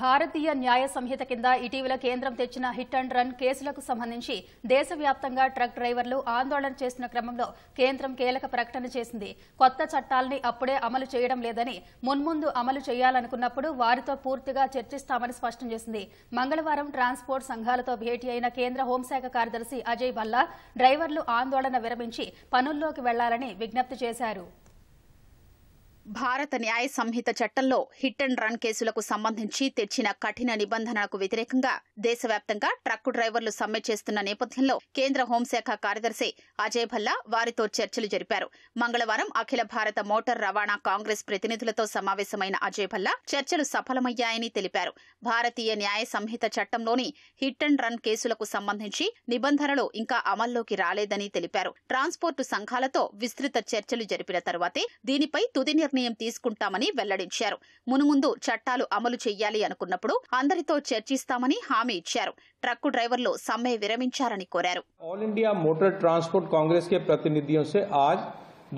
భారతీయ న్యాయ సంహిత కింద ఇటీవల కేంద్రం తెచ్చిన హిట్ అండ్ రన్ కేసులకు సంబంధించి దేశవ్యాప్తంగా ట్రక్ డ్రైవర్లు ఆందోళన చేసిన క్రమంలో కేంద్రం కీలక ప్రకటన చేసింది కొత్త చట్టాల్ని అప్పుడే అమలు చేయడం లేదని మున్ముందు అమలు చేయాలనుకున్నప్పుడు వారితో పూర్తిగా చర్చిస్తామని స్పష్టం చేసింది మంగళవారం ట్రాన్స్పోర్ట్ సంఘాలతో భేటీ అయిన కేంద్ర హోంశాఖ కార్యదర్శి అజయ్ భల్లా డ్రైవర్లు ఆందోళన విరమించి పనుల్లోకి వెళ్లాలని విజ్ఞప్తి చేశారు భారత న్యాయ సంహిత చట్టంలో హిట్ అండ్ రన్ కేసులకు సంబంధించి తెచ్చిన కఠిన నిబంధనలకు వ్యతిరేకంగా దేశవ్యాప్తంగా ట్రక్కు డ్రైవర్లు సమ్మె చేస్తున్న నేపథ్యంలో కేంద్ర హోంశాఖ కార్యదర్శి అజయ్ భల్లా వారితో చర్చలు జరిపారు మంగళవారం అఖిల భారత మోటార్ రవాణా కాంగ్రెస్ ప్రతినిధులతో సమావేశమైన అజయ్ భల్లా చర్చలు సఫలమయ్యాయని తెలిపారు భారతీయ న్యాయ సంహిత చట్టంలోని హిట్ అండ్ రన్ కేసులకు సంబంధించి నిబంధనలు ఇంకా అమల్లోకి రాలేదని తెలిపారు ట్రాన్స్పోర్టు సంఘాలతో విస్తృత చర్చలు జరిపిన తర్వాతే దీనిపై తుది నిర్ణయం తీసుకుంటామని వెల్లడించారు మునుముందు చట్టాలు అమలు చేయాలి అనుకున్నప్పుడు అందరితో చర్చిస్తామని హామీ ఇచ్చారు ట్రక్కు డ్రైవర్లు సమ్మె విరమించారని కోరారు all India motor transport congress కే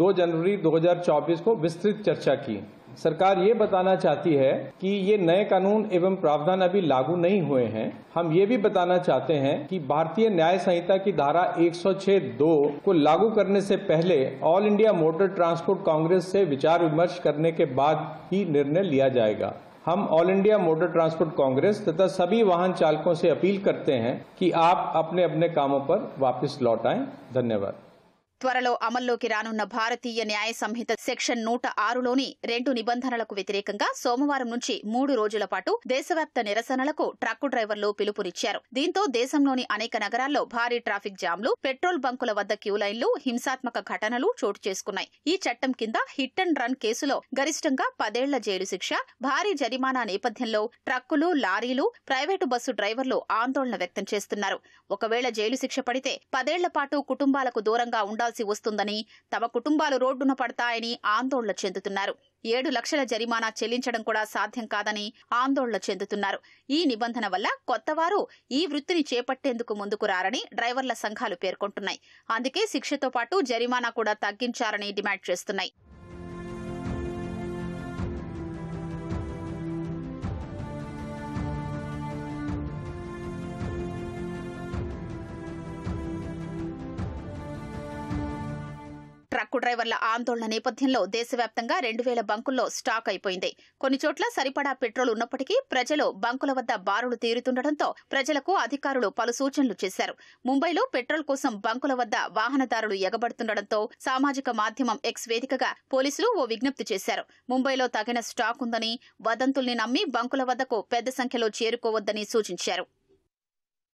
2 जनवरी 2024 को विस्तृत चर्चा की सरकार ये बताना चाहती है कि ये नए कानून एवं प्रावधान अभी लागू नहीं हुए हैं हम ये भी बताना चाहते हैं कि भारतीय न्याय संहिता की धारा 106.2 को लागू करने से पहले all India motor transport congress से विचार विमर्श करने के बाद ही निर्णय लिया जाएगा हम all India motor transport congress तथा सभी वाहन चालकों से अपील करते हैं कि आप अपने अपने कामों पर वापस लौट आए धन्यवाद త్వరలో అమల్లోకి రానున్న భారతీయ న్యాయ సంహిత సెక్షన్ నూట ఆరులోని రెండు నిబంధనలకు వ్యతిరేకంగా సోమవారం నుంచి మూడు రోజుల పాటు దేశవ్యాప్త నిరసనలకు ట్రక్కు డ్రైవర్లు పిలుపునిచ్చారు దీంతో దేశంలోని అనేక నగరాల్లో భారీ ట్రాఫిక్ జామ్లు పెట్రోల్ బంకుల వద్ద క్యూ లైన్లు హింసాత్మక ఘటనలు చోటు చేసుకున్నాయి ఈ చట్టం కింద హిట్ అండ్ రన్ కేసులో గరిష్టంగా పదేళ్ల జైలు శిక్ష భారీ జరిమానా నేపథ్యంలో ట్రక్కులు లారీలు ప్రైవేటు బస్సు డ్రైవర్లు ఆందోళన వ్యక్తం చేస్తున్నారు ఒకవేళ జైలు శిక్ష పడితే పదేళ్ల పాటు కుటుంబాలకు దూరంగా ఉండాలి పొందాల్సి వస్తుందని తమ కుటుంబాలు రోడ్డున పడతాయని ఆందోళన చెందుతున్నారు ఏడు లక్షల జరిమానా చెల్లించడం కూడా సాధ్యం కాదని ఆందోళన చెందుతున్నారు ఈ నిబంధన వల్ల కొత్తవారు ఈ వృత్తిని చేపట్టేందుకు ముందుకు రారని డ్రైవర్ల సంఘాలు పేర్కొంటున్నాయి అందుకే శిక్షతో పాటు జరిమానా కూడా తగ్గించారని డిమాండ్ చేస్తున్నాయి ట్రక్కు డ్రైవర్ల ఆందోళన నేపథ్యంలో దేశవ్యాప్తంగా రెండు వేల బంకుల్లో స్టాక్ అయిపోయింది కొన్ని చోట్ల సరిపడా పెట్రోల్ ఉన్నప్పటికీ ప్రజలు బంకుల వద్ద బారులు తీరుతుండటంతో ప్రజలకు అధికారులు పలు సూచనలు చేశారు ముంబైలో పెట్రోల్ కోసం బంకుల వద్ద వాహనదారులు ఎగబడుతుండటంతో సామాజిక మాధ్యమం ఎక్స్ వేదికగా పోలీసులు ఓ విజ్ఞప్తి చేశారు ముంబైలో తగిన స్టాక్ ఉందని వదంతుల్ని నమ్మి బంకుల వద్దకు పెద్ద సంఖ్యలో చేరుకోవద్దని సూచించారు